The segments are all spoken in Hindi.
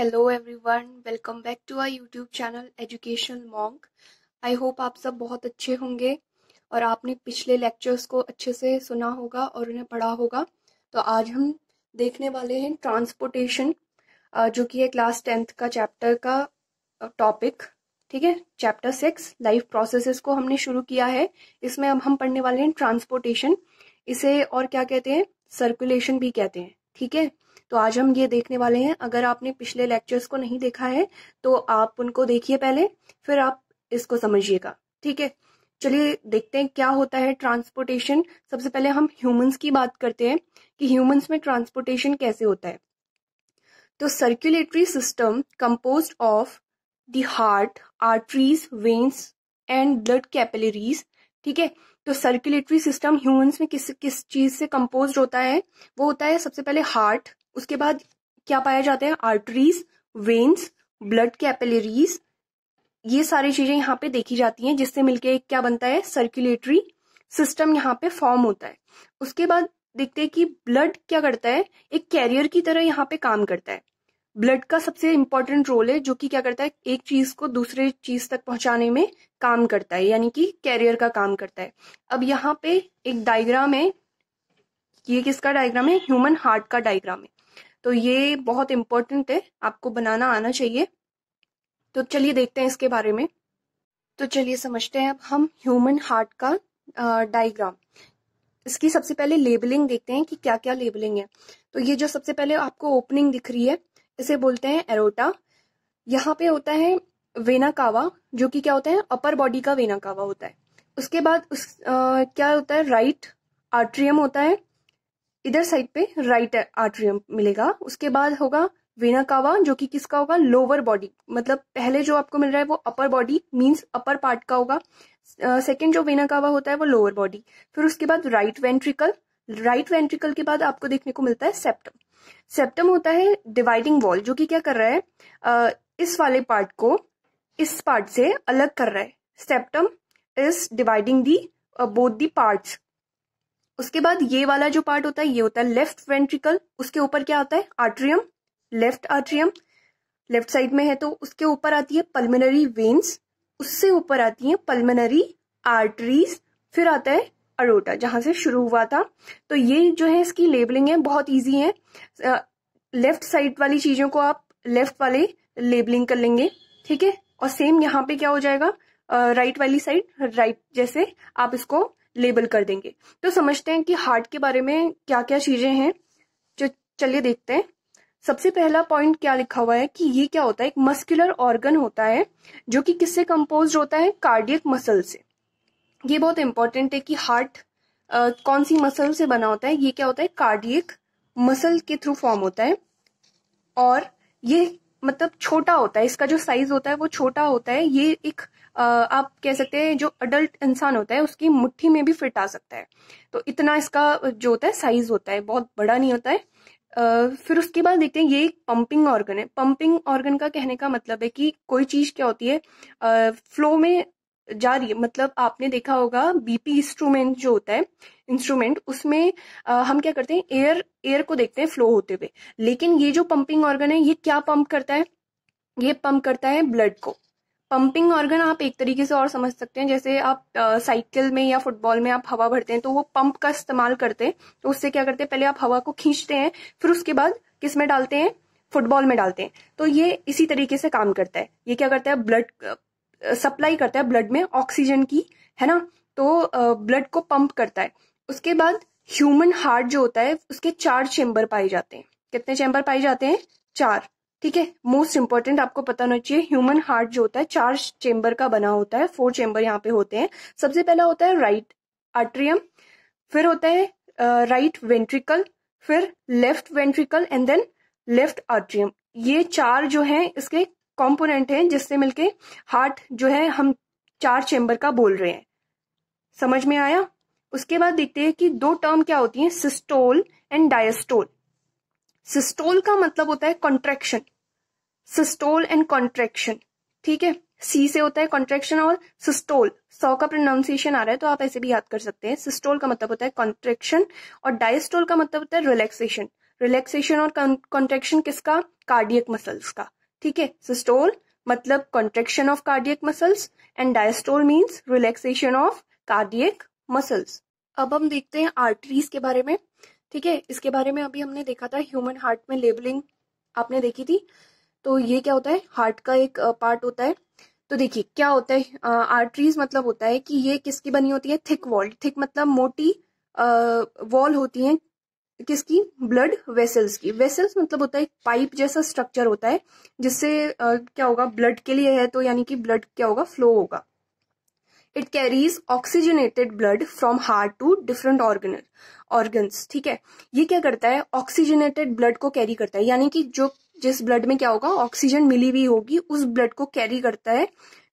Hello everyone welcome back to our YouTube channel educational monk I hope आप सब बहुत अच्छे होंगे और आपने पिछले लेक्चर्स को अच्छे से सुना होगा और उन्हें पढ़ा होगा तो आज हम देखने वाले हैं ट्रांसपोर्टेशन जो कि है क्लास टेंथ का चैप्टर का टॉपिक ठीक है चैप्टर सिक्स लाइफ प्रोसेसेस को हमने शुरू किया है इसमें अब हम पढ़ने वाले हैं ट्रांसपोर्टेशन इसे और क्या कहते हैं सर्कुलेशन भी कहते हैं ठीक है थीके? तो आज हम ये देखने वाले हैं अगर आपने पिछले लेक्चर्स को नहीं देखा है तो आप उनको देखिए पहले फिर आप इसको समझिएगा ठीक है चलिए देखते हैं क्या होता है ट्रांसपोर्टेशन सबसे पहले हम ह्यूमंस की बात करते हैं कि ह्यूमंस में ट्रांसपोर्टेशन कैसे होता है तो circulatory system compose of the heart arteries veins and blood capillaries ठीक है तो सर्कुलेटरी सिस्टम ह्यूमंस में किस किस चीज से कंपोज होता है वो होता है सबसे पहले हार्ट उसके बाद क्या पाया जाता है आर्टरीज वेन्स ब्लड कैपेलरीज ये सारी चीजें यहाँ पे देखी जाती हैं जिससे मिलके एक क्या बनता है सर्कुलेटरी सिस्टम यहाँ पे फॉर्म होता है उसके बाद देखते हैं कि ब्लड क्या करता है एक कैरियर की तरह यहाँ पे काम करता है ब्लड का सबसे इम्पोर्टेंट रोल है जो कि क्या करता है एक चीज को दूसरे चीज तक पहुंचाने में काम करता है यानी कि कैरियर का काम करता है अब यहाँ पे एक डायग्राम है ये किसका डायग्राम है ह्यूमन हार्ट का डायग्राम है तो ये बहुत इम्पोर्टेंट है आपको बनाना आना चाहिए तो चलिए देखते हैं इसके बारे में तो चलिए समझते हैं अब हम ह्यूमन हार्ट का डायग्राम इसकी सबसे पहले लेबलिंग देखते हैं कि क्या क्या लेबलिंग है तो ये जो सबसे पहले आपको ओपनिंग दिख रही है इसे बोलते हैं एरोटा यहाँ पे होता है वेना कावा जो कि क्या होता है अपर बॉडी का वेना कावा होता है उसके बाद उस आ, क्या होता है राइट आर्ट्रियम होता है इधर साइड पे राइट आर्ट्रियम मिलेगा उसके बाद होगा वेना कावा जो कि किसका होगा लोअर बॉडी मतलब पहले जो आपको मिल रहा है वो upper body means upper part का होगा सेकेंड uh, जो वेना कावा होता है वो लोअर बॉडी फिर उसके बाद राइट वेंट्रिकल राइट वेंट्रिकल के बाद आपको देखने को मिलता है सेप्टम सेप्टम होता है डिवाइडिंग वॉल जो कि क्या कर रहा है uh, इस वाले पार्ट को इस पार्ट से अलग कर रहा है septum is dividing the both the parts उसके बाद ये वाला जो पार्ट होता है ये होता है लेफ्ट वेंट्रिकल उसके ऊपर क्या आता है atrium left atrium left side में है तो उसके ऊपर आती है पल्मनरी वेन्स उससे ऊपर आती है पल्मोनरी आर्टरीज फिर आता है अरोटा जहां से शुरू हुआ था तो ये जो है इसकी लेबलिंग है बहुत ईजी है लेफ्ट साइड वाली चीजों को आप लेफ्ट वाले लेबलिंग कर लेंगे ठीक है और सेम यहाँ पे क्या हो जाएगा राइट वाली साइड राइट जैसे आप इसको लेबल कर देंगे तो समझते हैं कि हार्ट के बारे में क्या क्या चीजें हैं जो चलिए देखते हैं सबसे पहला पॉइंट क्या लिखा हुआ है कि ये क्या होता है एक मस्कुलर ऑर्गन होता है जो कि किससे कंपोज होता है कार्डियक मसल से ये बहुत इंपॉर्टेंट है कि हार्ट आ, कौन सी मसल से बना होता है ये क्या होता है कार्डियक मसल के थ्रू फॉर्म होता है और ये मतलब छोटा होता है इसका जो साइज होता है वो छोटा होता है ये एक आप कह सकते हैं जो अडल्ट इंसान होता है उसकी मुट्ठी में भी फिट आ सकता है तो इतना इसका जो होता है साइज होता है बहुत बड़ा नहीं होता है फिर उसके बाद देखते हैं ये एक पंपिंग ऑर्गन है पंपिंग ऑर्गन का कहने का मतलब है कि कोई चीज क्या होती है फ्लो में जा रही है मतलब आपने देखा होगा बीपी इंस्ट्रूमेंट जो होता है इंस्ट्रूमेंट उसमें आ, हम क्या करते हैं एयर एयर को देखते हैं फ्लो होते हुए लेकिन ये जो पंपिंग ऑर्गन है ये क्या पंप करता है ये पंप करता है ब्लड को पंपिंग ऑर्गन आप एक तरीके से और समझ सकते हैं जैसे आप साइकिल में या फुटबॉल में आप हवा भरते हैं तो वो पंप का इस्तेमाल करते हैं तो उससे क्या करते हैं पहले आप हवा को खींचते हैं फिर उसके बाद किस में डालते हैं फुटबॉल में डालते हैं तो ये इसी तरीके से काम करता है ये क्या करता है ब्लड सप्लाई करता है ब्लड में ऑक्सीजन की है ना तो ब्लड को पंप करता है उसके बाद ह्यूमन हार्ट जो होता है उसके चार चेम्बर पाए जाते हैं कितने चैम्बर पाए जाते हैं चार ठीक है मोस्ट इंपॉर्टेंट आपको पता होना चाहिए ह्यूमन हार्ट जो होता है चार चेंबर का बना होता है फोर चेंबर यहाँ पे होते हैं सबसे पहला होता है राइट आर्ट्रियम फिर होता है राइट uh, वेंट्रिकल right फिर left ventricle and then left atrium ये चार जो है इसके कॉम्पोनेंट हैं जिससे मिलके हार्ट जो है हम चार चेंबर का बोल रहे हैं समझ में आया उसके बाद देखते हैं कि दो टर्म क्या होती है सिस्टोल एंड डायस्टोल सिस्टोल का मतलब होता है कॉन्ट्रेक्शन सिस्टोल एंड कॉन्ट्रेक्शन ठीक है सी से होता है कॉन्ट्रेक्शन और सिस्टोल सौ का प्रोनाउंसिएशन आ रहा है तो आप ऐसे भी याद कर सकते हैं सिस्टोल का मतलब होता है कॉन्ट्रेक्शन और डायस्टोल का मतलब होता है रिलैक्सेशन रिलैक्सेशन और कॉन्ट्रेक्शन किसका कार्डियक मसल्स का ठीक है सिस्टोल मतलब contraction of cardiac muscles and diastole means relaxation of cardiac muscles अब हम देखते हैं आर्टरीज के बारे में ठीक है इसके बारे में अभी हमने देखा था ह्यूमन हार्ट में लेबलिंग आपने देखी थी तो ये क्या होता है हार्ट का एक पार्ट होता है तो देखिए क्या होता है आर्टरीज मतलब होता है कि ये किसकी बनी होती है थिक वॉल थिक मतलब मोटी वॉल होती है किसकी ब्लड वेसल्स की वेसल्स मतलब होता है एक पाइप जैसा स्ट्रक्चर होता है जिससे क्या होगा ब्लड के लिए है तो यानी कि ब्लड क्या होगा फ्लो होगा it carries oxygenated blood from heart to different organ organs ठीक है ये क्या करता है ऑक्सीजनेटेड ब्लड को कैरी करता है यानी कि जो जिस ब्लड में क्या होगा ऑक्सीजन मिली हुई होगी उस ब्लड को कैरी करता है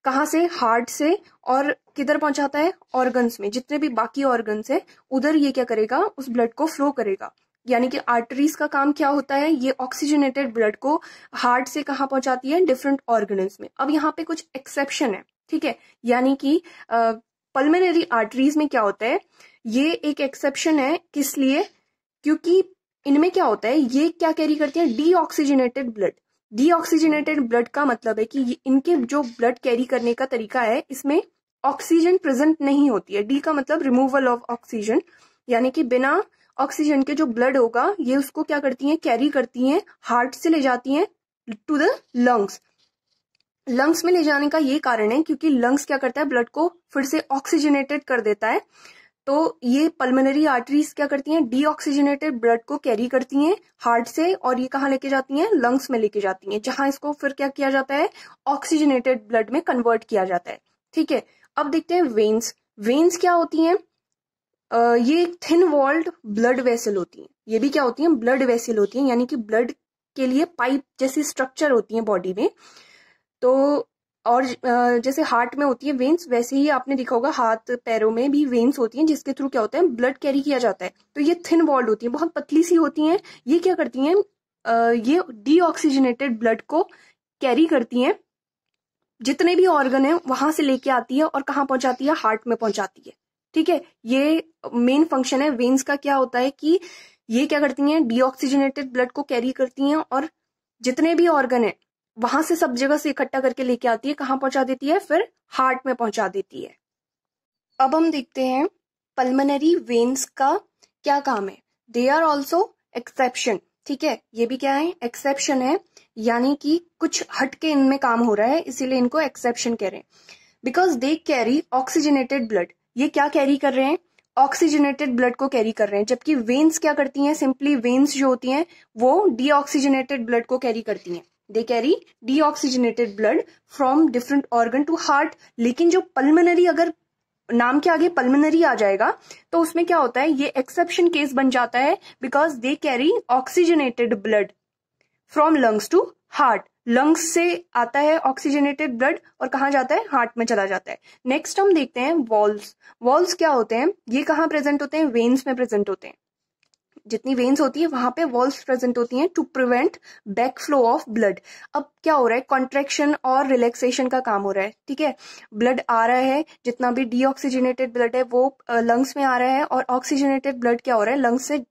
कहाँ से हार्ट से और किधर पहुंचाता है ऑर्गन्स में जितने भी बाकी ऑर्गन्स है उधर ये क्या करेगा उस ब्लड को फ्लो करेगा यानी कि आर्टरीज का काम क्या होता है ये ऑक्सीजनेटेड ब्लड को हार्ट से कहाँ पहुंचाती है डिफरेंट ऑर्गन्स में अब यहाँ पे कुछ एक्सेप्शन है ठीक है यानी कि पल्मेनरी आर्टरीज में क्या होता है ये एक एक्सेप्शन है किस लिए क्योंकि इनमें क्या होता है ये क्या कैरी करती D deoxygenated blood deoxygenated blood का मतलब है कि इनके जो ब्लड कैरी करने का तरीका है इसमें ऑक्सीजन प्रेजेंट नहीं होती है डी का मतलब रिमूवल ऑफ ऑक्सीजन यानी कि बिना ऑक्सीजन के जो ब्लड होगा ये उसको क्या करती हैं कैरी करती हैं हार्ट से ले जाती हैं टू द लंग्स लंग्स में ले जाने का ये कारण है क्योंकि लंग्स क्या करता है ब्लड को फिर से ऑक्सीजनेटेड कर देता है तो ये पल्मोनरी आर्टरीज क्या करती हैं डीऑक्सीजनेटेड ब्लड को कैरी करती हैं हार्ट से और ये कहाँ लेके जाती हैं लंग्स में लेके जाती हैं जहां इसको फिर क्या किया जाता है ऑक्सीजनेटेड ब्लड में कन्वर्ट किया जाता है ठीक है अब देखते हैं वेन्स वेन्स क्या होती हैं ये थिन वॉल्ड ब्लड वेसल होती हैं ये भी क्या होती हैं ब्लड वेसल होती हैं यानी कि ब्लड के लिए पाइप जैसी स्ट्रक्चर होती है बॉडी में तो और जैसे हार्ट में होती है वेन्स वैसे ही आपने देखा होगा हाथ पैरों में भी वेन्स होती हैं जिसके थ्रू क्या होता है ब्लड कैरी किया जाता है तो ये थिन वॉल्ड होती है बहुत पतली सी होती हैं ये क्या करती हैं ये डीऑक्सीजनेटेड ब्लड को कैरी करती हैं जितने भी ऑर्गन है वहां से लेके आती है और कहाँ पहुंचाती है हार्ट में पहुंचाती है ठीक है ये मेन फंक्शन है वेन्स का क्या होता है कि ये क्या करती हैं डीऑक्सीजनेटेड ब्लड को कैरी करती हैं और जितने भी ऑर्गन है वहां से सब जगह से इकट्ठा करके लेके आती है कहाँ पहुंचा देती है फिर हार्ट में पहुंचा देती है अब हम देखते हैं पल्मनरी वेन्स का क्या काम है दे आर ऑल्सो एक्सेप्शन ठीक है ये भी क्या है एक्सेप्शन है यानी कि कुछ हटके इनमें काम हो रहा है इसीलिए इनको एक्सेप्शन कह रहे हैं because they carry oxygenated blood ये क्या कैरी कर रहे हैं ऑक्सीजनेटेड ब्लड को कैरी कर रहे हैं जबकि वेन्स क्या करती हैं सिंपली वेन्स जो होती हैं वो डी ब्लड को कैरी करती हैं they carry deoxygenated blood from different organ to heart लेकिन जो पल्मोनरी अगर नाम के आगे पल्मनरी आ जाएगा तो उसमें क्या होता है ये एक्सेप्शन केस बन जाता है because they carry oxygenated blood from lungs to heart lungs से आता है ऑक्सीजनेटेड ब्लड और कहा जाता है हार्ट में चला जाता है नेक्स्ट हम देखते हैं वॉल्स वॉल्स क्या होते हैं ये कहाँ प्रेजेंट होते हैं वेन्स में प्रेजेंट होते हैं जितनी वेन्स होती है वहां पे वॉल्स प्रेजेंट होती हैं to prevent back flow of blood अब क्या हो रहा है कॉन्ट्रेक्शन और रिलैक्सेशन का काम हो रहा है ठीक है ब्लड आ रहा है जितना भी डीऑक्सीजनेटेड ब्लड है वो लंग्स में आ रहा है और ऑक्सीजनेटेड ब्लड क्या हो रहा है लंग्स से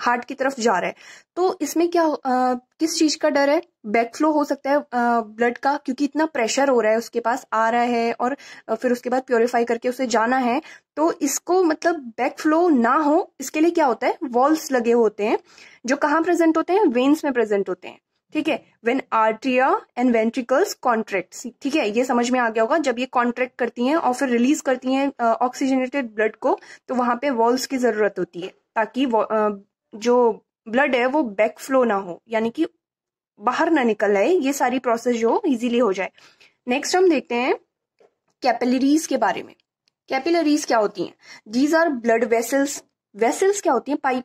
हार्ट की तरफ जा रहा है तो इसमें क्या आ, किस चीज का डर है बैक फ्लो हो सकता है ब्लड का क्योंकि इतना प्रेशर हो रहा है उसके पास आ रहा है और फिर उसके बाद प्योरीफाई करके उसे जाना है तो इसको मतलब बैक फ्लो ना हो इसके लिए क्या होता है वॉल्स लगे होते हैं जो कहाँ प्रेजेंट होते हैं वेन्स में प्रेजेंट होते हैं ठीक है when atria and ventricles contract ठीक है ये समझ में आ गया होगा जब ये कॉन्ट्रैक्ट करती हैं और फिर रिलीज करती हैं ऑक्सीजनेटेड ब्लड को तो वहां पे वॉल्स की जरूरत होती है ताकि जो ब्लड है वो बैक फ्लो ना हो यानी कि बाहर ना निकल आए ये सारी प्रोसेस जो इजीली हो जाए नेक्स्ट हम देखते हैं कैपिलरीज के बारे में कैपिलरीज क्या होती हैं these are blood vessels vessels क्या होती हैं पाइप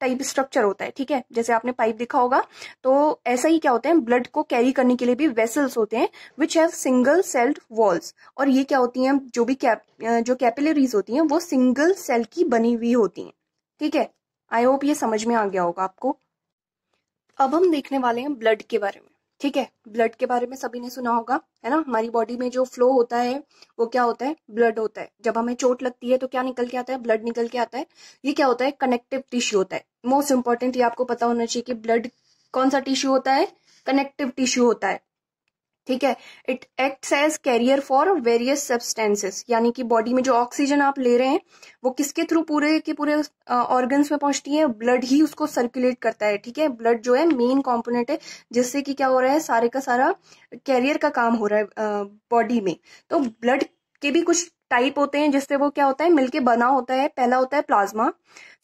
टाइप स्ट्रक्चर होता है ठीक है जैसे आपने पाइप देखा होगा तो ऐसा ही क्या होता है ब्लड को कैरी करने के लिए भी वेसल्स होते हैं which have single celled walls और ये क्या होती हैं जो भी कैप जो कैपिलरीज होती हैं वो सिंगल सेल की बनी हुई होती हैं ठीक है आई होप ये समझ में आ गया होगा आपको अब हम देखने वाले हैं ब्लड के बारे में ठीक है ब्लड के बारे में सभी ने सुना होगा है ना हमारी बॉडी में जो फ्लो होता है वो क्या होता है ब्लड होता है जब हमें चोट लगती है तो क्या निकल के आता है ब्लड निकल के आता है ये क्या होता है कनेक्टिव टिश्यू होता है मोस्ट इंपॉर्टेंट ये आपको पता होना चाहिए कि ब्लड कौन सा टिश्यू होता है कनेक्टिव टिश्यू होता है ठीक है it acts as carrier for various substances यानी कि बॉडी में जो ऑक्सीजन आप ले रहे हैं वो किसके थ्रू पूरे के पूरे ऑर्गन्स में पहुंचती है ब्लड ही उसको सर्कुलेट करता है ठीक है ब्लड जो है मेन कॉम्पोनेंट है जिससे कि क्या हो रहा है सारे का सारा कैरियर का काम हो रहा है बॉडी में तो ब्लड के भी कुछ टाइप होते हैं जिससे वो क्या होता है मिलके बना होता है पहला होता है प्लाज्मा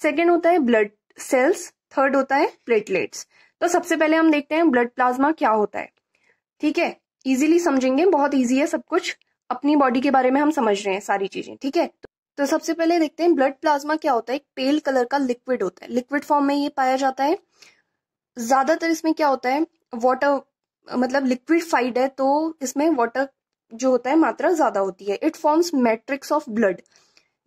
सेकेंड होता है ब्लड सेल्स थर्ड होता है प्लेटलेट्स तो सबसे पहले हम देखते हैं ब्लड प्लाज्मा क्या होता है ठीक है इजीली समझेंगे बहुत इजी है सब कुछ अपनी बॉडी के बारे में हम समझ रहे हैं सारी चीजें ठीक है तो सबसे पहले देखते हैं ब्लड प्लाज्मा क्या होता है एक पेल कलर का लिक्विड होता है लिक्विड फॉर्म में ये पाया जाता है ज्यादातर इसमें क्या होता है वाटर मतलब लिक्विड है तो इसमें वाटर जो होता है मात्रा ज्यादा होती है it forms matrix of blood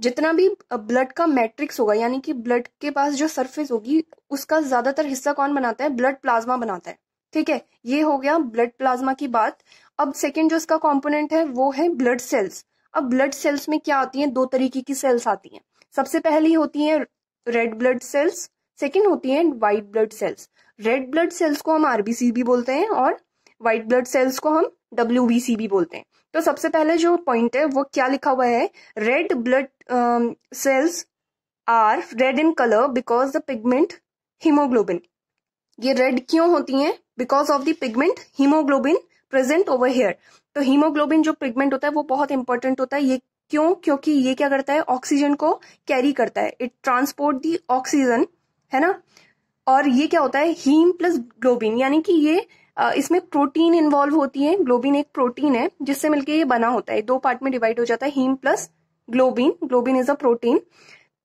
जितना भी ब्लड का मैट्रिक्स होगा यानी कि ब्लड के पास जो सरफेस होगी उसका ज्यादातर हिस्सा कौन बनाता है ब्लड प्लाज्मा बनाता है ठीक है ये हो गया ब्लड प्लाज्मा की बात अब सेकेंड जो इसका कॉम्पोनेंट है वो है ब्लड सेल्स अब ब्लड सेल्स में क्या आती है दो तरीके की सेल्स आती हैं सबसे पहली होती है रेड ब्लड सेल्स सेकेंड होती है white blood cells red blood cells को हम आरबीसी भी बोलते हैं और व्हाइट ब्लड सेल्स को हम डब्ल्यू भी बोलते हैं तो सबसे पहले जो पॉइंट है वो क्या लिखा हुआ है red blood cells are red in colour because the pigment haemoglobin ये रेड क्यों होती हैं because of the pigment haemoglobin present over here तो हीमोग्लोबिन जो पिगमेंट होता है वो बहुत इंपॉर्टेंट होता है ये क्यों क्योंकि ये क्या करता है ऑक्सीजन को कैरी करता है इट ट्रांसपोर्ट दी ऑक्सीजन है ना और ये क्या होता है हीम प्लस ग्लोबिन यानी कि ये इसमें प्रोटीन इन्वॉल्व होती है ग्लोबिन एक प्रोटीन है जिससे मिलकर ये बना होता है दो पार्ट में डिवाइड हो जाता है haem plus globin globin is a protein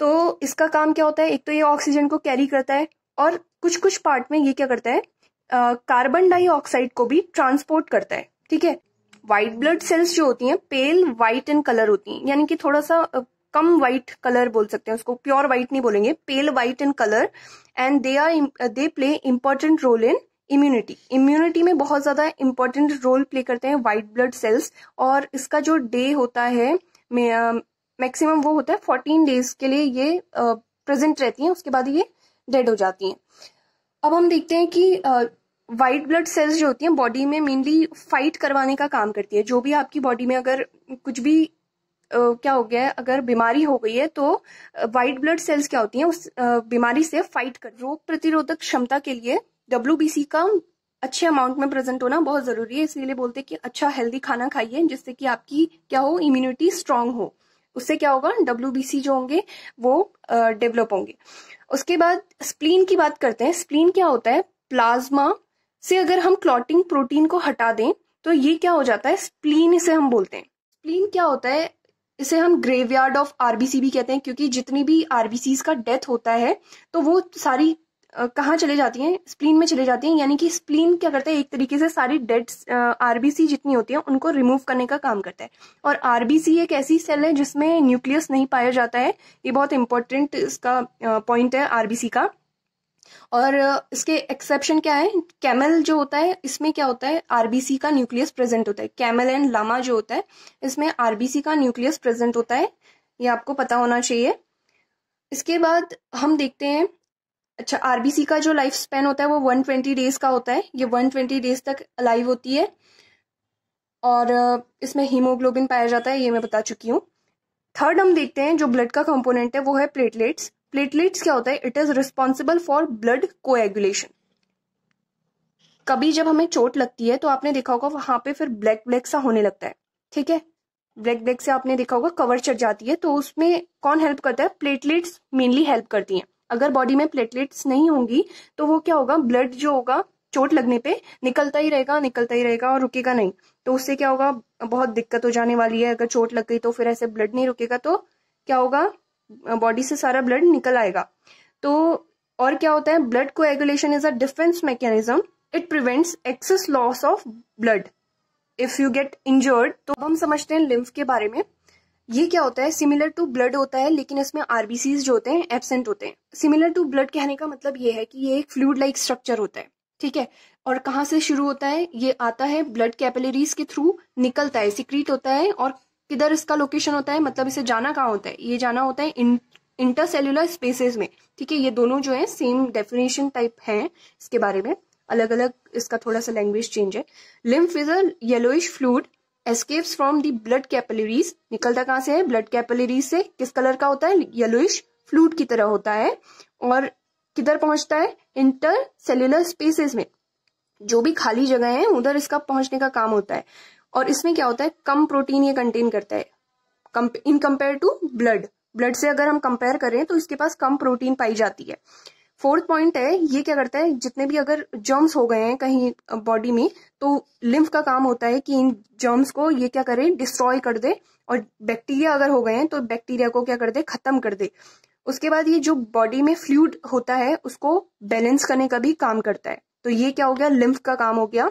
तो इसका काम क्या होता है एक तो ये ऑक्सीजन को कैरी करता है और कुछ कुछ पार्ट में ये क्या करता है कार्बन डाइऑक्साइड को भी ट्रांसपोर्ट करता है ठीक है व्हाइट ब्लड सेल्स जो होती हैं पेल व्हाइट इन कलर होती हैं यानी कि थोड़ा सा कम व्हाइट कलर बोल सकते हैं उसको प्योर व्हाइट नहीं बोलेंगे pale white in colour and they are they play important role in immunity immunity में बहुत ज्यादा इंपॉर्टेंट रोल प्ले करते हैं व्हाइट ब्लड सेल्स और इसका जो डे होता है मैक्सिमम वो होता है फोर्टीन डेज के लिए ये प्रेजेंट रहती हैं उसके बाद ये डेड हो जाती हैं अब हम देखते हैं कि वाइट ब्लड सेल्स जो होती हैं बॉडी में मेनली फाइट करवाने का काम करती है जो भी आपकी बॉडी में अगर कुछ भी आ, क्या हो गया है अगर बीमारी हो गई है तो वाइट ब्लड सेल्स क्या होती हैं उस बीमारी से फाइट कर रोग प्रतिरोधक क्षमता के लिए डब्ल्यू का अच्छे अमाउंट में प्रेजेंट होना बहुत जरूरी है इसीलिए बोलते हैं कि अच्छा हेल्दी खाना खाइए जिससे कि आपकी क्या हो इम्यूनिटी स्ट्रांग हो उससे क्या होगा डब्ल्यू जो होंगे वो डेवलप होंगे उसके बाद स्प्लीन की बात करते हैं स्प्लीन क्या होता है प्लाज्मा से अगर हम क्लॉटिंग प्रोटीन को हटा दें तो ये क्या हो जाता है स्प्लीन इसे हम बोलते हैं स्प्लीन क्या होता है इसे हम ग्रेवयार्ड ऑफ आरबीसी भी कहते हैं क्योंकि जितनी भी आरबीसीज का डेथ होता है तो वो सारी कहाँ चले जाती हैं स्प्लीन में चले जाती हैं यानी कि स्प्लीन क्या करता है एक तरीके से सारी डेड आरबीसी जितनी होती है उनको रिमूव करने का काम करता है और आरबीसी एक ऐसी सेल है जिसमें न्यूक्लियस नहीं पाया जाता है ये बहुत इंपॉर्टेंट इसका पॉइंट है आरबीसी का और इसके एक्सेप्शन क्या है कैमल जो होता है इसमें क्या होता है आरबीसी का न्यूक्लियस प्रेजेंट होता है कैमल एंड लामा जो होता है इसमें आरबीसी का न्यूक्लियस प्रेजेंट होता है ये आपको पता होना चाहिए इसके बाद हम देखते हैं अच्छा आरबीसी का जो लाइफ स्पेन होता है वो 120 डेज का होता है ये 120 डेज तक अलाइव होती है और इसमें हीमोग्लोबिन पाया जाता है ये मैं बता चुकी हूँ थर्ड हम देखते हैं जो ब्लड का कंपोनेंट है वो है प्लेटलेट्स प्लेटलेट्स क्या होता है it is responsible for blood coagulation कभी जब हमें चोट लगती है तो आपने देखा होगा वहां पे फिर ब्लैक ब्लैक सा होने लगता है ठीक है ब्लैक ब्लैक से आपने देखा होगा कवर चढ़ जाती है तो उसमें कौन हेल्प करता है प्लेटलेट्स मेनली हेल्प करती हैं अगर बॉडी में प्लेटलेट्स नहीं होंगी तो वो क्या होगा ब्लड जो होगा चोट लगने पे निकलता ही रहेगा निकलता ही रहेगा और रुकेगा नहीं तो उससे क्या होगा बहुत दिक्कत हो जाने वाली है अगर चोट लग गई तो फिर ऐसे ब्लड नहीं रुकेगा तो क्या होगा बॉडी से सारा ब्लड निकल आएगा तो और क्या होता है blood coagulation is a defence mechanism it prevents excess loss of blood if you get injured तो हम समझते हैं लिम्फ के बारे में ये क्या होता है सिमिलर टू ब्लड होता है लेकिन इसमें आरबीसीज जो होते हैं एबसेंट होते हैं सिमिलर टू ब्लड कहने का मतलब ये है कि ये एक फ्लूड लाइक स्ट्रक्चर होता है ठीक है और कहाँ से शुरू होता है ये आता है ब्लड कैपिलरीज के थ्रू निकलता है सिक्रीट होता है और किधर इसका लोकेशन होता है मतलब इसे जाना कहाँ होता है ये जाना होता है इन इंटरसेलुलर स्पेसेस में ठीक है ये दोनों जो है सेम डेफिनेशन टाइप है इसके बारे में अलग अलग इसका थोड़ा सा लैंग्वेज चेंज है lymph is a yellowish fluid escapes from the blood capillaries निकलता कहाँ से है ब्लड कैपिलरीज से किस कलर का होता है येलोइश फ्लूड की तरह होता है और किधर पहुंचता है इंटर स्पेसेस में जो भी खाली जगह है उधर इसका पहुंचने का काम होता है और इसमें क्या होता है कम प्रोटीन ये कंटेन करता है in compare to blood blood से अगर हम कंपेयर करें तो इसके पास कम प्रोटीन पाई जाती है फोर्थ पॉइंट है ये क्या करता है जितने भी अगर जर्म्स हो गए हैं कहीं बॉडी में तो लिम्फ का काम होता है कि इन जर्म्स को ये क्या करे डिस्ट्रॉय कर दे और बैक्टीरिया अगर हो गए हैं तो बैक्टीरिया को क्या कर दे खत्म कर दे उसके बाद ये जो बॉडी में फ्लूड होता है उसको बैलेंस करने का भी काम करता है तो ये क्या हो गया लिम्फ का काम हो गया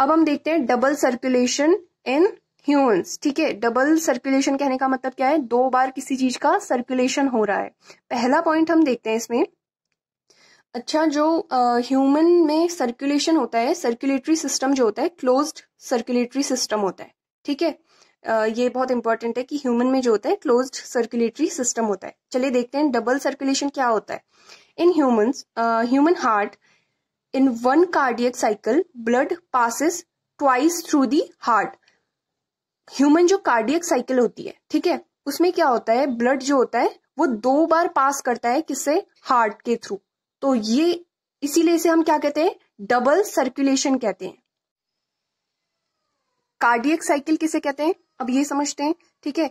अब हम देखते हैं डबल सर्कुलेशन इन ह्यूमन्स ठीक है डबल सर्कुलेशन कहने का मतलब क्या है दो बार किसी चीज का सर्कुलेशन हो रहा है पहला पॉइंट हम देखते हैं इसमें अच्छा जो ह्यूमन में सर्कुलेशन होता है सर्कुलेटरी सिस्टम जो होता है क्लोज्ड सर्कुलेटरी सिस्टम होता है ठीक है Uh, ये बहुत इंपॉर्टेंट है कि ह्यूमन में जो होता है क्लोज्ड सर्कुलेटरी सिस्टम होता है चलिए देखते हैं डबल सर्कुलेशन क्या होता है in human human heart In one cardiac cycle, blood passes twice through the heart. Human जो कार्डियक साइकिल होती है ठीक है उसमें क्या होता है ब्लड जो होता है वो दो बार पास करता है किससे हार्ट के थ्रू तो ये इसीलिए इसे हम क्या कहते हैं डबल सर्कुलेशन कहते हैं कार्डियक साइकिल किसे कहते हैं अब ये समझते हैं ठीक है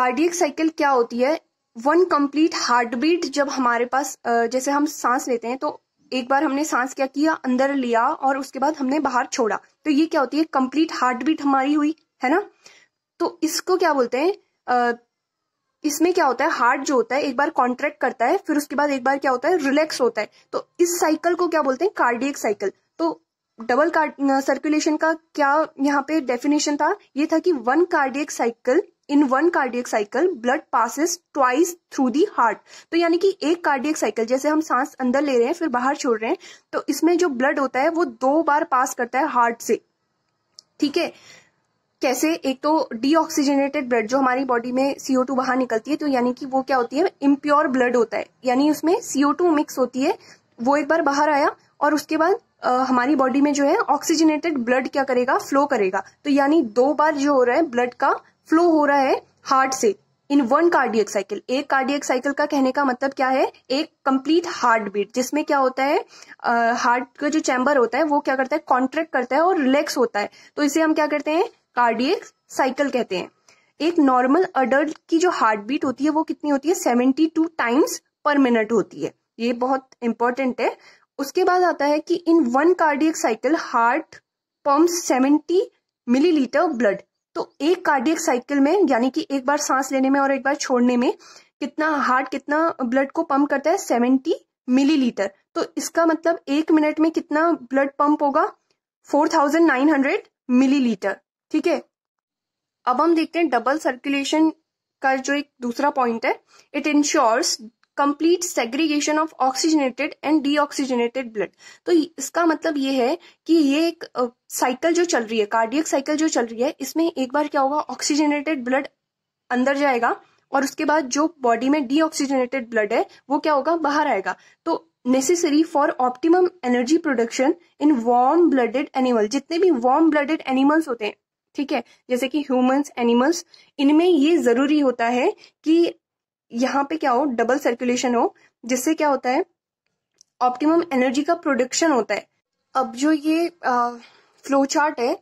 कार्डियक साइकिल क्या होती है वन कंप्लीट हार्ट बीट जब हमारे पास जैसे हम सांस लेते हैं तो एक बार हमने सांस क्या किया अंदर लिया और उसके बाद हमने बाहर छोड़ा तो ये क्या होती है कंप्लीट हार्ट बीट हमारी हुई है ना तो इसको क्या बोलते हैं इसमें क्या होता है हार्ट जो होता है एक बार कॉन्ट्रैक्ट करता है फिर उसके बाद एक बार क्या होता है रिलैक्स होता है तो इस साइकिल को क्या बोलते हैं कार्डियक साइकिल तो डबल सर्कुलेशन का क्या यहाँ पे डेफिनेशन था ये था कि one cardiac cycle in one cardiac cycle blood passes twice through the heart तो यानी कि एक कार्डियक साइकिल जैसे हम सांस अंदर ले रहे हैं फिर बाहर छोड़ रहे हैं तो इसमें जो ब्लड होता है वो दो बार पास करता है हार्ट से ठीक है कैसे एक तो डीऑक्सीजनेटेड ब्लड जो हमारी बॉडी में सीओ टू बाहर निकलती है तो यानी कि वो क्या होती है इम्प्योर ब्लड होता है यानी उसमें सीओ टू मिक्स होती है वो एक बार बाहर आया और उसके बाद हमारी बॉडी में जो है ऑक्सीजनेटेड ब्लड क्या करेगा फ्लो करेगा तो यानी दो बार जो हो रहा है ब्लड का फ्लो हो रहा है हार्ट से इन वन कार्डियक साइकिल एक कार्डियक साइकिल का कहने का मतलब क्या है एक कंप्लीट हार्ट बीट जिसमें क्या होता है हार्ट uh, का जो चैम्बर होता है वो क्या करता है कॉन्ट्रैक्ट करता है और रिलैक्स होता है तो इसे हम क्या करते हैं कार्डियक साइकिल कहते हैं एक नॉर्मल अडल्ट की जो हार्ट बीट होती है वो कितनी होती है seventy two times per minute होती है ये बहुत इंपॉर्टेंट है उसके बाद आता है कि in one cardiac cycle heart pump seventy millilitre blood तो एक कार्डियक साइकिल में यानी कि एक बार सांस लेने में और एक बार छोड़ने में कितना हार्ट कितना ब्लड को पंप करता है सेवेंटी मिलीलीटर तो इसका मतलब एक मिनट में कितना ब्लड पंप होगा four thousand nine hundred millilitre ठीक है अब हम देखते हैं डबल सर्कुलेशन का जो एक दूसरा पॉइंट है it ensures complete segregation of oxygenated and deoxygenated blood तो इसका मतलब ये है कि ये एक साइकिल जो चल रही है कार्डियक साइकिल जो चल रही है इसमें एक बार क्या होगा ऑक्सीजनेटेड ब्लड अंदर जाएगा और उसके बाद जो बॉडी में डीऑक्सीजनेटेड ब्लड है वो क्या होगा बाहर आएगा तो necessary for optimum energy production in warm blooded animal जितने भी वार्म ब्लडेड एनिमल्स होते हैं ठीक है जैसे कि ह्यूमंस एनिमल्स इनमें ये जरूरी होता है कि यहाँ पे क्या हो डबल सर्कुलेशन हो जिससे क्या होता है ऑप्टिमम एनर्जी का प्रोडक्शन होता है अब जो ये फ्लो चार्ट है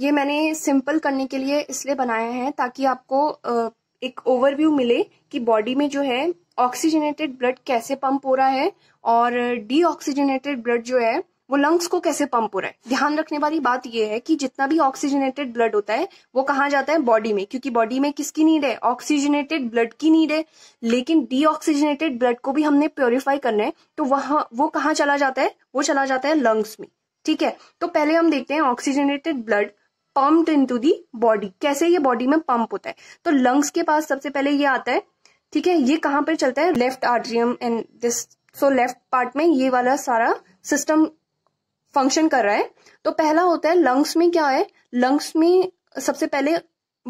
ये मैंने सिंपल करने के लिए इसलिए बनाया है ताकि आपको आ, एक ओवरव्यू मिले कि बॉडी में जो है ऑक्सीजनेटेड ब्लड कैसे पंप हो रहा है और डी ब्लड जो है वो लंग्स को कैसे पंप हो रहा है ध्यान रखने वाली बात यह है कि जितना भी ऑक्सीजनेटेड ब्लड होता है वो कहाँ जाता है बॉडी में क्योंकि बॉडी में किसकी नीड है ऑक्सीजनेटेड ब्लड की नीड है लेकिन डीऑक्सीजनेटेड ब्लड को भी हमने प्योरीफाई करना है तो वहां वो कहाँ चला जाता है वो चला जाता है लंग्स में ठीक है तो पहले हम देखते हैं oxygenated blood pumped into the body कैसे ये बॉडी में पंप होता है तो लंग्स के पास सबसे पहले ये आता है ठीक है ये कहाँ पर चलता है left atrium and this so left part में ये वाला सारा सिस्टम फंक्शन कर रहा है तो पहला होता है लंग्स में क्या है लंग्स में सबसे पहले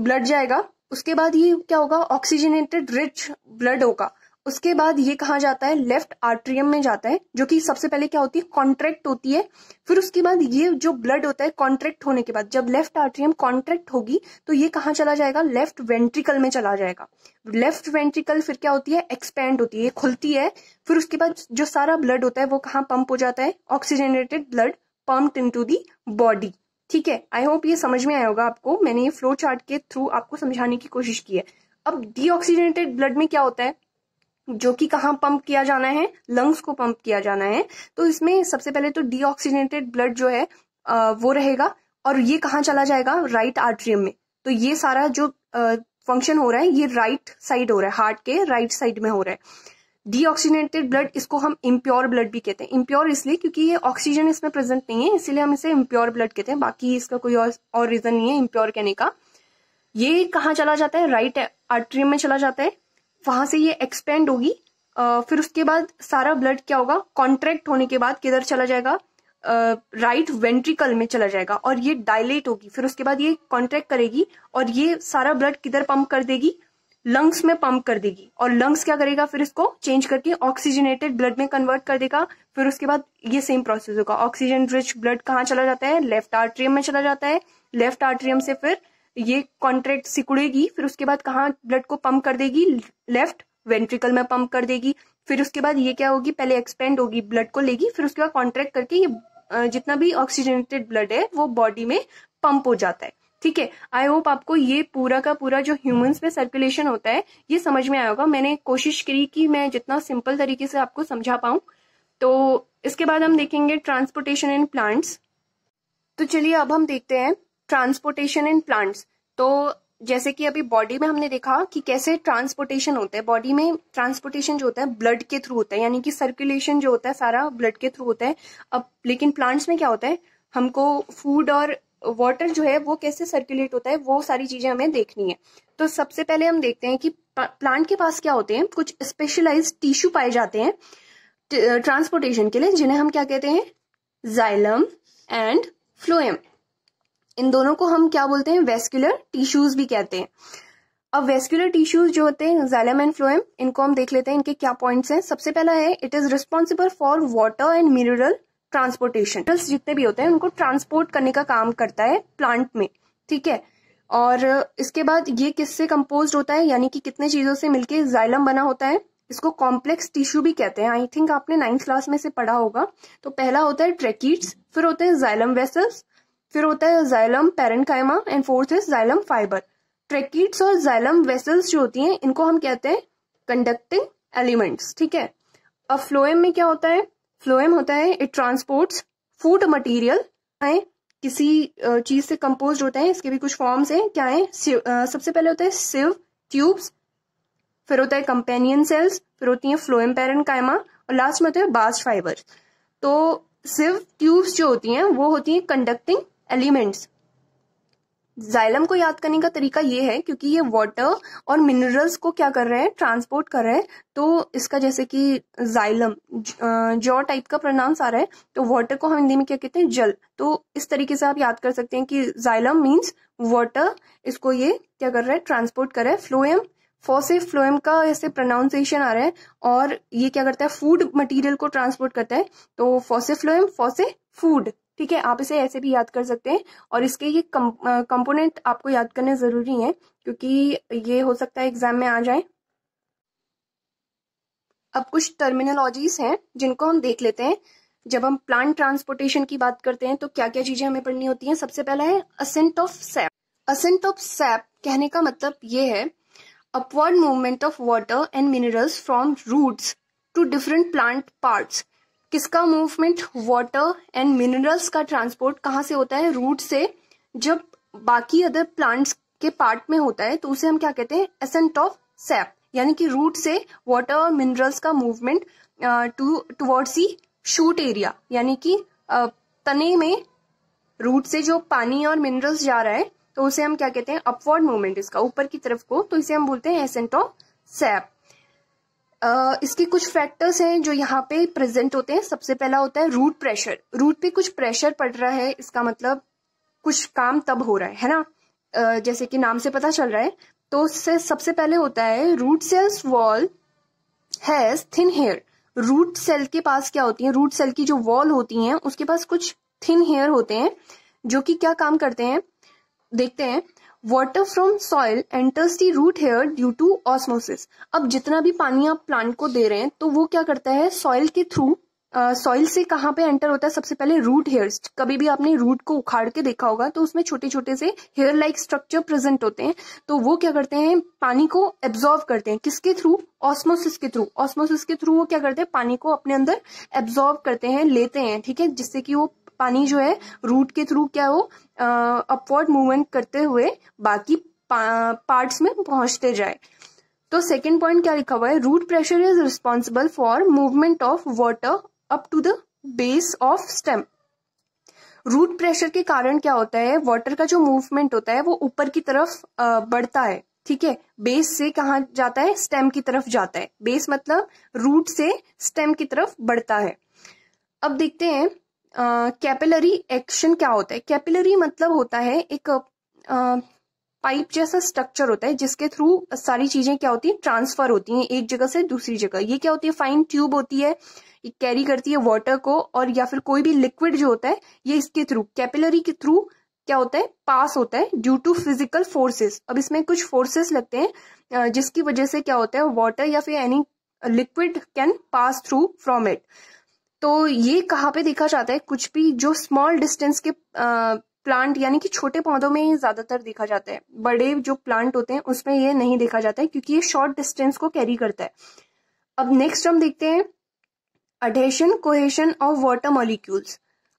ब्लड जाएगा उसके बाद ये क्या होगा ऑक्सीजनेटेड रिच ब्लड होगा उसके बाद ये कहा जाता है लेफ्ट आर्ट्रियम में जाता है जो कि सबसे पहले क्या होती है कॉन्ट्रैक्ट होती है फिर उसके बाद ये जो ब्लड होता है कॉन्ट्रैक्ट होने के बाद जब लेफ्ट आर्ट्रियम कॉन्ट्रैक्ट होगी तो ये कहाँ चला जाएगा लेफ्ट वेंट्रिकल में चला जाएगा लेफ्ट वेंट्रिकल फिर क्या होती है एक्सपैंड होती है खुलती है फिर उसके बाद जो सारा ब्लड होता है वो कहाँ पंप हो जाता है oxygenated blood into the body ठीक है आई होप ये समझ में आया होगा आपको मैंने ये फ्लो चार्ट के थ्रू आपको समझाने की कोशिश की है अब डीऑक्सीजनेटेड ब्लड में क्या होता है जो कि कहाँ पंप किया जाना है लंग्स को पंप किया जाना है तो इसमें सबसे पहले तो डीऑक्सीनेटेड ब्लड जो है आ, वो रहेगा और ये कहाँ चला जाएगा राइट आर्ट्रियम में तो ये सारा जो फंक्शन हो रहा है ये राइट साइड हो रहा है हार्ट के राइट साइड में हो रहा है डीऑक्सीनेटेड ब्लड इसको हम इम्प्योर ब्लड भी कहते हैं इम्प्योर इसलिए क्योंकि ये ऑक्सीजन इसमें प्रेजेंट नहीं है इसलिए हम इसे इम्प्योर ब्लड कहते हैं बाकी इसका कोई और, और रीजन नहीं है इम्प्योर कहने का ये कहाँ चला जाता है राइट आर्ट्रियम में चला जाता है वहां से ये एक्सपेंड होगी फिर उसके बाद सारा ब्लड क्या होगा कॉन्ट्रैक्ट होने के बाद किधर चला जाएगा राइट uh, वेंट्रिकल right में चला जाएगा और ये डायलेट होगी फिर उसके बाद ये कॉन्ट्रैक्ट करेगी और ये सारा ब्लड किधर पंप कर देगी लंग्स में पंप कर देगी और लंग्स क्या करेगा फिर इसको चेंज करके ऑक्सीजनेटेड ब्लड में कन्वर्ट कर देगा फिर उसके बाद ये सेम प्रोसेस होगा ऑक्सीजन रिच ब्लड कहाँ चला जाता है लेफ्ट आर्ट्रियम में चला जाता है लेफ्ट आर्ट्रियम से फिर ये कॉन्ट्रैक्ट सिकुड़ेगी फिर उसके बाद कहाँ ब्लड को पंप कर देगी लेफ्ट वेंट्रिकल में पंप कर देगी फिर उसके बाद ये क्या होगी पहले एक्सपेंड होगी ब्लड को लेगी फिर उसके बाद कॉन्ट्रैक्ट करके ये जितना भी ऑक्सीजनेटेड ब्लड है वो बॉडी में पंप हो जाता है ठीक है आई होप आपको ये पूरा का पूरा जो ह्यूमंस में सर्कुलेशन होता है ये समझ में आया होगा मैंने कोशिश करी कि मैं जितना सिंपल तरीके से आपको समझा पाऊं तो इसके बाद हम देखेंगे ट्रांसपोर्टेशन इन प्लांट्स तो चलिए अब हम देखते हैं ट्रांसपोर्टेशन इन प्लांट्स तो जैसे कि अभी बॉडी में हमने देखा कि कैसे ट्रांसपोर्टेशन होता है बॉडी में ट्रांसपोर्टेशन जो होता है ब्लड के थ्रू होता है यानी कि सर्कुलेशन जो होता है सारा ब्लड के थ्रू होता है अब लेकिन प्लांट्स में क्या होता है हमको फूड और वाटर जो है वो कैसे सर्कुलेट होता है वो सारी चीजें हमें देखनी है तो सबसे पहले हम देखते हैं कि प्लांट के पास क्या होते हैं कुछ स्पेशलाइज टिश्यू पाए जाते हैं ट्रांसपोर्टेशन के लिए जिन्हें हम क्या कहते हैं जाइलम एंड फ्लोएम इन दोनों को हम क्या बोलते हैं वेस्कुलर टिश्यूज भी कहते हैं अब वेस्कुलर टिश्यूज जो होते हैं जैलम एंड फ्लोएम इनको हम देख लेते हैं इनके क्या पॉइंट्स हैं सबसे पहला है it is responsible for water and mineral transportation जितने भी होते हैं उनको ट्रांसपोर्ट करने का काम करता है प्लांट में ठीक है और इसके बाद ये किससे कंपोज होता है यानी कि कितने चीजों से मिलके जाइलम बना होता है इसको कॉम्प्लेक्स टिश्यू भी कहते हैं आई थिंक आपने नाइन्थ क्लास में से पढ़ा होगा तो पहला होता है ट्रेकिट्स फिर होते हैं जाइलम वेसल्स फिर होता है xylem parenchyma and fourth is xylem fibre tracheids और जाइलम वेसल्स जो होती हैं इनको हम कहते हैं कंडक्टिंग एलिमेंट्स ठीक है अब फ्लोएम में क्या होता है फ्लोएम होता है इट ट्रांसपोर्ट्स फूड मटेरियल है किसी चीज से कंपोज होते हैं इसके भी कुछ फॉर्म्स हैं क्या है सबसे पहले होता है सिव ट्यूब्स फिर होता है कंपेनियन सेल्स फिर होती है फ्लोएम पेरन कायमा और लास्ट में होता है बास्ट फाइबर तो सिव ट्यूब्स जो होती हैं वो होती हैं कंडक्टिंग एलिमेंट्स जाइलम को याद करने का तरीका ये है क्योंकि ये वाटर और मिनरल्स को क्या कर रहे हैं ट्रांसपोर्ट कर रहे हैं तो इसका जैसे कि जाइलम जॉ टाइप का प्रोनाउंस आ रहा है तो वाटर को हम हिंदी में क्या कहते हैं जल तो इस तरीके से आप याद कर सकते हैं कि जाइलम मीन्स वाटर इसको ये क्या कर रहा है ट्रांसपोर्ट कर रहा है फ्लोएम फोसे फ्लोएम का ऐसे प्रोनाउंसिएशन आ रहा है और ये क्या करता है फूड मटीरियल को ट्रांसपोर्ट करता है तो फोसे फ्लोएम फोसे फूड ठीक है आप इसे ऐसे भी याद कर सकते हैं और इसके ये कंपोनेंट आपको याद करने ज़रूरी है क्योंकि ये हो सकता है एग्जाम में आ जाए अब कुछ टर्मिनोलॉजीज हैं जिनको हम देख लेते हैं जब हम प्लांट ट्रांसपोर्टेशन की बात करते हैं तो क्या क्या चीज़ें हमें पढ़नी होती हैं सबसे पहला है ascent of sap ascent of sap कहने का मतलब ये है upward movement of water and minerals from roots to different plant parts किसका मूवमेंट वाटर एंड मिनरल्स का ट्रांसपोर्ट कहाँ से होता है रूट से जब बाकी अदर प्लांट्स के पार्ट में होता है तो उसे हम क्या कहते हैं एसेंट ऑफ सैप यानी कि रूट से वाटर और मिनरल्स का movement to towards the shoot area यानी कि तने में रूट से जो पानी और मिनरल्स जा रहा है तो उसे हम क्या कहते हैं अपवर्ड मूवमेंट इसका ऊपर की तरफ को तो इसे हम बोलते हैं एसेंट ऑफ सैप इसके कुछ फैक्टर्स हैं जो यहाँ पे प्रेजेंट होते हैं सबसे पहला होता है रूट प्रेशर रूट पे कुछ प्रेशर पड़ रहा है इसका मतलब कुछ काम तब हो रहा है है ना जैसे कि नाम से पता चल रहा है तो उससे सबसे पहले होता है root cells wall has thin hair root cell के पास क्या होती है रूट सेल की जो वॉल होती है उसके पास कुछ थिन हेयर होते हैं जो कि क्या काम करते हैं देखते हैं water from soil enters the root hair due to osmosis अब जितना भी पानी आप प्लांट को दे रहे हैं तो वो क्या करता है सॉइल के थ्रू सॉइल uh, से कहाँ पे एंटर होता है सबसे पहले रूट हेयर्स कभी भी आपने रूट को उखाड़ के देखा होगा तो उसमें छोटे छोटे से हेयर लाइक स्ट्रक्चर प्रेजेंट होते हैं तो वो क्या करते हैं पानी को एब्जॉर्व करते हैं किसके थ्रू ऑस्मोसिस के थ्रू ऑस्मोसिस के थ्रू वो क्या करते हैं पानी को अपने अंदर एब्जॉर्व करते हैं लेते हैं ठीक है जिससे कि वो पानी जो है रूट के थ्रू क्या हो अपवर्ड मूवमेंट करते हुए बाकी पा, पार्ट्स में पहुंचते जाए तो सेकेंड पॉइंट क्या लिखा हुआ है root pressure is responsible for movement of water up to the base of stem root pressure के कारण क्या होता है वाटर का जो मूवमेंट होता है वो ऊपर की तरफ बढ़ता है ठीक है बेस से कहा जाता है स्टेम की तरफ जाता है बेस मतलब रूट से स्टेम की तरफ बढ़ता है अब देखते हैं कैपिलरी uh, एक्शन क्या होता है कैपिलरी मतलब होता है एक पाइप uh, जैसा स्ट्रक्चर होता है जिसके थ्रू सारी चीजें क्या होती है ट्रांसफर होती हैं एक जगह से दूसरी जगह ये क्या होती है फाइन ट्यूब होती है ये कैरी करती है वाटर को और या फिर कोई भी लिक्विड जो होता है ये इसके थ्रू कैपिलरी के थ्रू क्या होता है पास होता है ड्यू टू फिजिकल फोर्सेस अब इसमें कुछ फोर्सेस लगते हैं जिसकी वजह से क्या होता है वाटर या फिर any liquid can pass through from it तो ये कहाँ पे देखा जाता है कुछ भी जो स्मॉल डिस्टेंस के प्लांट यानी कि छोटे पौधों में ज्यादातर देखा जाता है बड़े जो प्लांट होते हैं उसमें ये नहीं देखा जाता है क्योंकि ये शॉर्ट डिस्टेंस को कैरी करता है अब नेक्स्ट हम देखते हैं adhesion cohesion of water molecules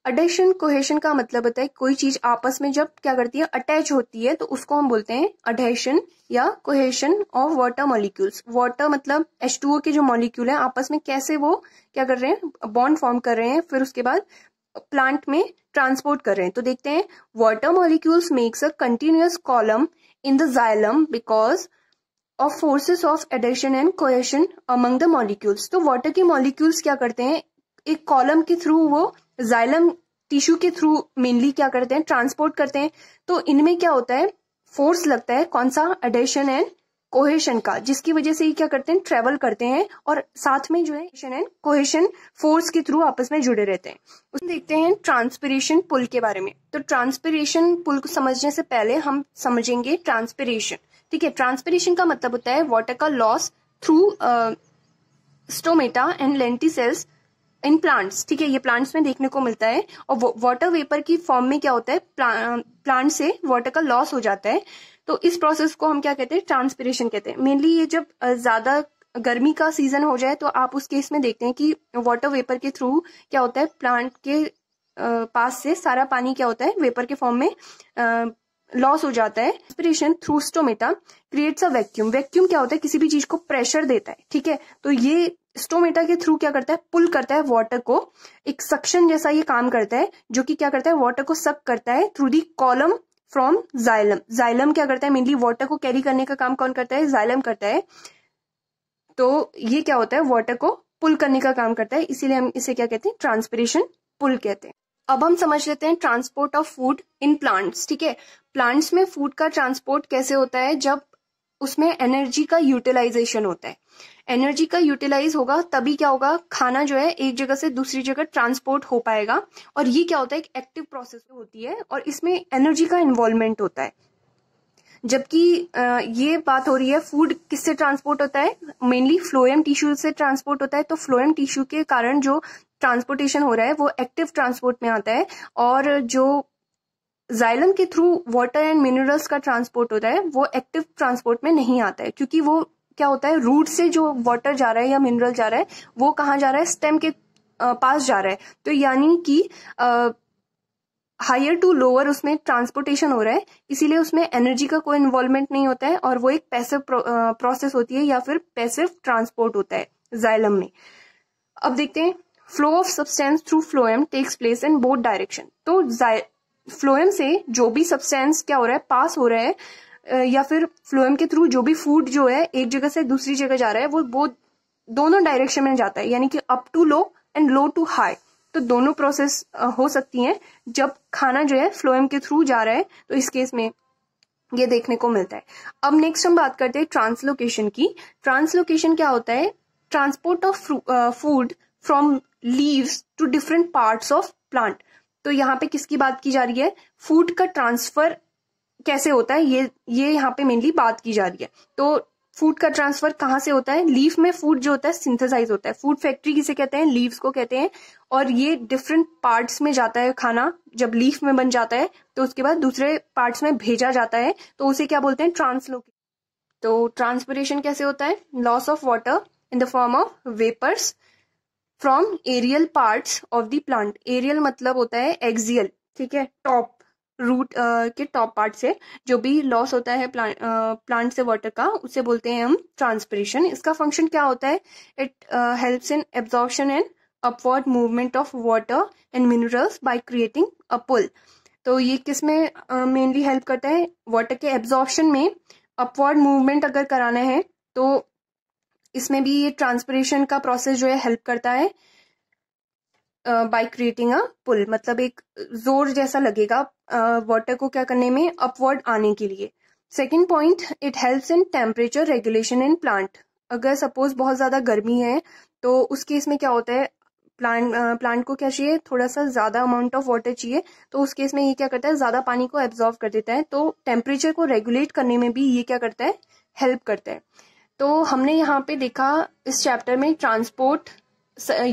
adhesion cohesion का मतलब होता है कोई चीज आपस में जब क्या करती है अटैच होती है तो उसको हम बोलते हैं अडेशन या cohesion of water molecules water मतलब एच के जो मॉलिक्यूल है आपस में कैसे वो क्या कर रहे हैं बॉन्ड फॉर्म कर रहे हैं फिर उसके बाद प्लांट में ट्रांसपोर्ट कर रहे हैं तो देखते हैं water molecules makes a continuous column in the xylem because of forces of adhesion and cohesion among the molecules तो वाटर के मॉलिक्यूल्स क्या करते हैं एक कॉलम के थ्रू वो जाइलम टिश्यू के थ्रू मेनली क्या करते हैं ट्रांसपोर्ट करते हैं तो इनमें क्या होता है फोर्स लगता है कौन सा एडेशन एंड कोहेशन का जिसकी वजह से ये क्या करते हैं ट्रेवल करते हैं और साथ में जो है कोहेशन फोर्स के थ्रू आपस में जुड़े रहते हैं उसमें देखते हैं ट्रांसपिरेशन पुल के बारे में तो ट्रांसपिरेशन पुल को समझने से पहले हम समझेंगे ट्रांसपिरेशन ठीक है ट्रांसपिरेशन का मतलब होता है वाटर का loss through stomata and lenticels in plants ठीक है ये प्लांट्स में देखने को मिलता है और वाटर वेपर की फॉर्म में क्या होता है प्ला, प्लांट से वाटर का लॉस हो जाता है तो इस प्रोसेस को हम क्या कहते हैं ट्रांसपिरेशन कहते हैं मेनली ये जब ज्यादा गर्मी का सीजन हो जाए तो आप उस केस में देखते हैं कि वाटर वेपर के थ्रू क्या होता है प्लांट के पास से सारा पानी क्या होता है वेपर के फॉर्म में लॉस हो जाता है expiration through creates a vacuum vacuum क्या होता है किसी भी चीज को प्रेशर देता है ठीक है तो ये स्टोमेटा के थ्रू क्या करता है पुल करता है वाटर को एक सक्शन जैसा ये काम करता है जो कि क्या करता है वाटर को सक करता है through the column from xylem xylem क्या करता है मेनली वाटर को कैरी करने का काम कौन करता है जाइलम करता है तो ये क्या होता है वाटर को पुल करने का काम करता है इसीलिए हम इसे क्या कहते हैं ट्रांसपिरेशन पुल कहते हैं अब हम समझ लेते हैं transport of food in plants ठीक है प्लांट्स में फूड का ट्रांसपोर्ट कैसे होता है जब उसमें एनर्जी का यूटिलाइजेशन होता है एनर्जी का यूटिलाइज होगा तभी क्या होगा खाना जो है एक जगह से दूसरी जगह ट्रांसपोर्ट हो पाएगा और ये क्या होता है एक एक्टिव प्रोसेस होती है और इसमें एनर्जी का इन्वॉल्वमेंट होता है जबकि ये बात हो रही है फूड किससे ट्रांसपोर्ट होता है मेनली फ्लोएम टिश्यू से ट्रांसपोर्ट होता है तो फ्लोएम टिश्यू के कारण जो ट्रांसपोर्टेशन हो रहा है वो एक्टिव ट्रांसपोर्ट में आता है और जो जाइलम के थ्रू वाटर एंड मिनरल्स का ट्रांसपोर्ट होता है वो एक्टिव ट्रांसपोर्ट में नहीं आता है क्योंकि वो क्या होता है रूट से जो वाटर जा रहा है या मिनरल जा रहा है वो कहाँ जा रहा है स्टेम के पास जा रहा है तो यानी कि हायर टू लोअर उसमें ट्रांसपोर्टेशन हो रहा है इसीलिए उसमें एनर्जी का कोई इन्वॉल्वमेंट नहीं होता है और वो एक पैसिव प्रोसेस होती है या फिर पैसिव ट्रांसपोर्ट होता है जाइलम में अब देखते हैं flow of substance through phloem takes place in both direction तो फ्लोएम से जो भी सब्सटेंस क्या हो रहा है पास हो रहा है या फिर फ्लोएम के थ्रू जो भी फूड जो है एक जगह से दूसरी जगह जा रहा है वो बोथ दोनों डायरेक्शन में जाता है यानी कि up to low and low to high तो दोनों प्रोसेस हो सकती हैं जब खाना जो है फ्लोएम के थ्रू जा रहा है तो इस केस में ये देखने को मिलता है अब नेक्स्ट हम बात करते हैं ट्रांसलोकेशन की ट्रांसलोकेशन क्या होता है transport of food from leaves to different parts of plant तो यहाँ पे किसकी बात की जा रही है फूड का ट्रांसफर कैसे होता है ये ये यहाँ पे मेनली बात की जा रही है तो फूड का ट्रांसफर कहाँ से होता है लीफ में फूड जो होता है सिंथेसाइज होता है फूड फैक्ट्री किसे कहते हैं लीव्स को कहते हैं और ये डिफरेंट पार्ट्स में जाता है खाना जब लीफ में बन जाता है तो उसके बाद दूसरे पार्ट्स में भेजा जाता है तो उसे क्या बोलते हैं ट्रांसलोकेशन तो ट्रांसपोरेशन कैसे होता है loss of water in the form of vapours from aerial part of the plant aerial मतलब होता है एक्सियल ठीक है टॉप रूट के टॉप पार्ट से जो भी लॉस होता है प्लांट प्लांट से वाटर का उसे बोलते हैं हम ट्रांसपरेशन इसका फंक्शन क्या होता है it helps in absorption and upward movement of water and minerals by creating a pull तो ये किस में मेनली uh, हेल्प करता है वाटर के एब्जॉर्प्शन में अपवर्ड मूवमेंट अगर कराना है तो इसमें भी ये ट्रांसपरेशन का प्रोसेस जो है हेल्प करता है बाय क्रिएटिंग अ पुल मतलब एक जोर जैसा लगेगा वाटर uh, को क्या करने में अपवर्ड आने के लिए second point it helps in temperature regulation in plant अगर सपोज बहुत ज्यादा गर्मी है तो उस केस में क्या होता है प्लांट प्लांट को क्या चाहिए थोड़ा सा ज्यादा अमाउंट ऑफ वाटर चाहिए तो उस केस में ये क्या करता है ज्यादा पानी को एब्जॉर्व कर देता है तो टेम्परेचर को रेगुलेट करने में भी ये क्या करता है हेल्प करता है तो हमने यहाँ पे देखा इस चैप्टर में ट्रांसपोर्ट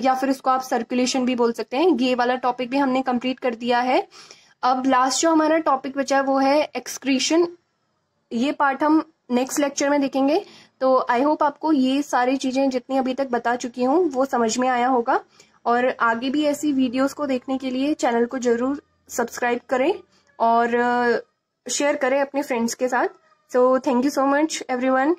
या फिर उसको आप सर्कुलेशन भी बोल सकते हैं ये वाला टॉपिक भी हमने कंप्लीट कर दिया है अब लास्ट जो हमारा टॉपिक बचा है वो है एक्सक्रीशन ये पार्ट हम नेक्स्ट लेक्चर में देखेंगे तो आई होप आपको ये सारी चीज़ें जितनी अभी तक बता चुकी हूँ वो समझ में आया होगा और आगे भी ऐसी वीडियोस को देखने के लिए चैनल को ज़रूर सब्सक्राइब करें और शेयर करें अपने फ्रेंड्स के साथ so thank you so much everyone